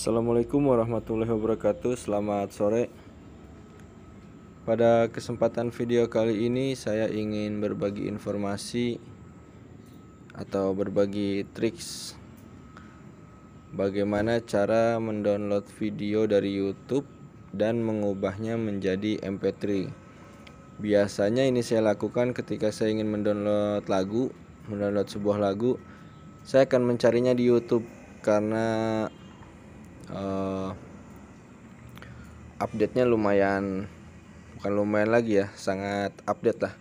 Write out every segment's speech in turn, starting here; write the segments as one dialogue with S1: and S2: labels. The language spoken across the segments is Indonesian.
S1: Assalamualaikum warahmatullahi wabarakatuh Selamat sore Pada kesempatan video kali ini Saya ingin berbagi informasi Atau berbagi triks Bagaimana cara mendownload video dari youtube Dan mengubahnya menjadi mp3 Biasanya ini saya lakukan ketika saya ingin mendownload lagu Mendownload sebuah lagu Saya akan mencarinya di youtube Karena uh, update-nya lumayan bukan lumayan lagi ya sangat update lah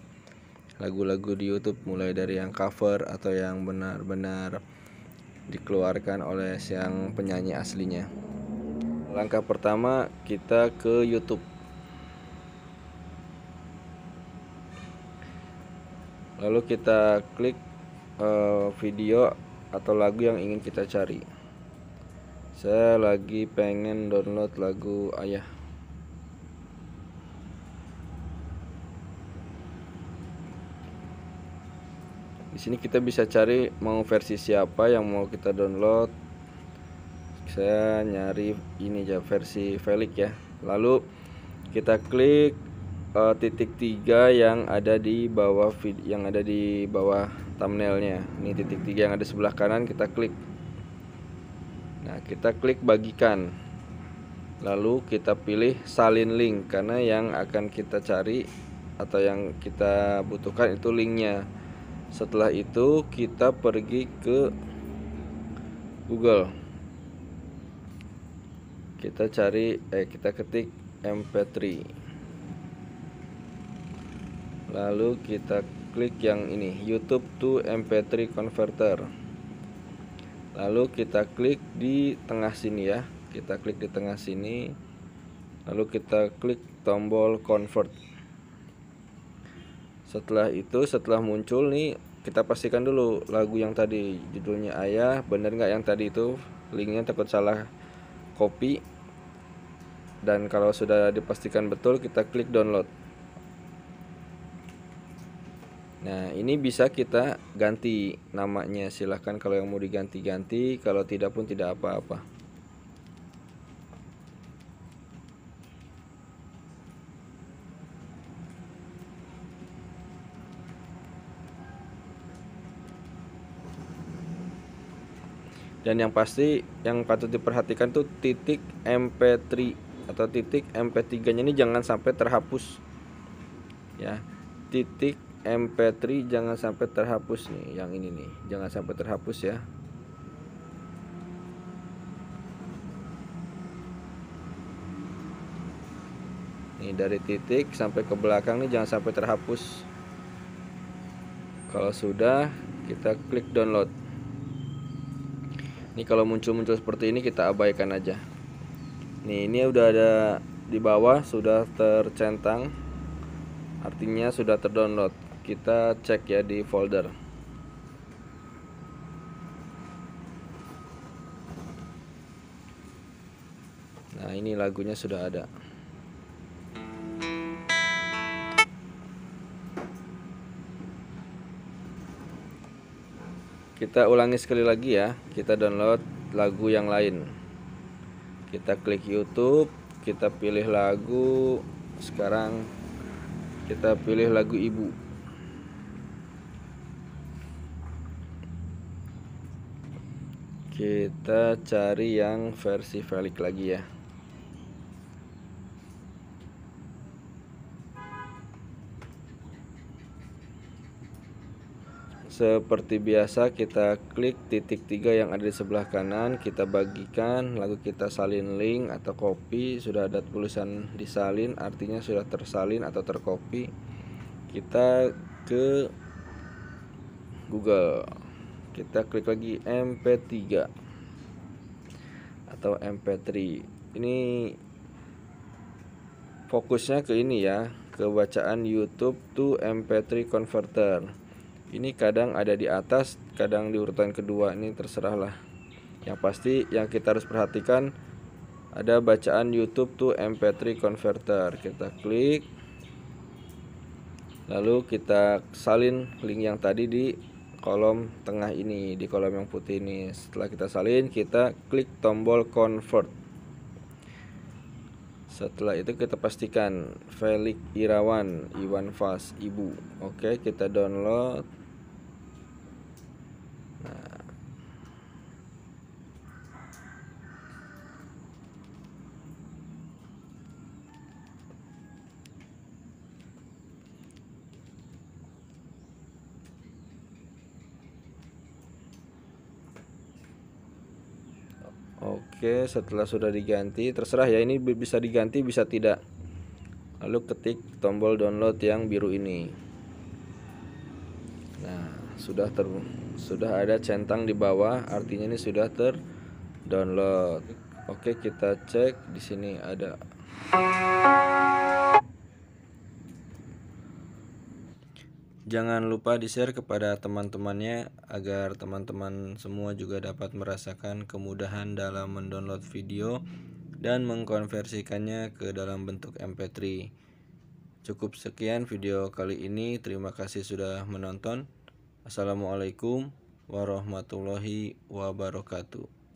S1: lagu-lagu di YouTube mulai dari yang cover atau yang benar-benar dikeluarkan oleh yang penyanyi aslinya. Langkah pertama kita ke YouTube. Lalu kita klik uh, video atau lagu yang ingin kita cari saya lagi pengen download lagu ayah di sini kita bisa cari mau versi siapa yang mau kita download saya nyari ini aja versi Felix ya lalu kita klik uh, titik tiga yang ada di bawah vid yang ada di bawah thumbnailnya ini titik tiga yang ada sebelah kanan kita klik Nah, kita klik bagikan. Lalu kita pilih salin link karena yang akan kita cari atau yang kita butuhkan itu linknya. Setelah itu kita pergi ke Google. Kita cari eh kita ketik MP3. Lalu kita klik yang ini, YouTube to MP3 converter lalu kita klik di tengah sini ya kita klik di tengah sini lalu kita klik tombol convert setelah itu setelah muncul nih kita pastikan dulu lagu yang tadi judulnya ayah bener nggak yang tadi itu linknya takut salah copy dan kalau sudah dipastikan betul kita klik download Nah, ini bisa kita ganti namanya. Silahkan kalau yang mau diganti-ganti, kalau tidak pun tidak apa-apa. Dan yang pasti yang patut diperhatikan tuh titik MP3 atau titik MP3-nya ini jangan sampai terhapus. Ya. Titik MP3 jangan sampai terhapus nih yang ini nih jangan sampai terhapus ya nih dari titik sampai ke belakang nih jangan sampai terhapus kalau sudah kita klik download ini kalau muncul-muncul seperti ini kita abaikan aja nih ini udah ada di bawah sudah tercentang artinya sudah terdownload kita cek ya di folder nah ini lagunya sudah ada kita ulangi sekali lagi ya kita download lagu yang lain kita klik YouTube kita pilih lagu sekarang kita pilih lagu ibu kita cari yang versi Felix lagi ya Seperti biasa kita klik titik tiga yang ada di sebelah kanan Kita bagikan lalu kita salin link atau copy Sudah ada tulisan disalin artinya sudah tersalin atau tercopy Kita ke Google kita klik lagi mp3 atau mp3 ini fokusnya ke ini ya ke bacaan YouTube to mp3 converter ini kadang ada di atas kadang di urutan kedua ini terserah lah yang pasti yang kita harus perhatikan ada bacaan YouTube to mp3 converter kita klik lalu kita salin link yang tadi di kolom tengah ini di kolom yang putih ini setelah kita salin kita klik tombol convert setelah itu kita pastikan Felix Irawan Iwan Fas Ibu oke kita download Oke, setelah sudah diganti, terserah ya ini bisa diganti bisa tidak. Lalu ketik tombol download yang biru ini. Nah, sudah ter sudah ada centang di bawah, artinya ini sudah terdownload. Oke, kita cek di sini ada Jangan lupa di-share kepada teman-temannya agar teman-teman semua juga dapat merasakan kemudahan dalam mendownload video dan mengkonversikannya ke dalam bentuk MP3. Cukup sekian video kali ini. Terima kasih sudah menonton. Assalamualaikum warahmatullahi wabarakatuh.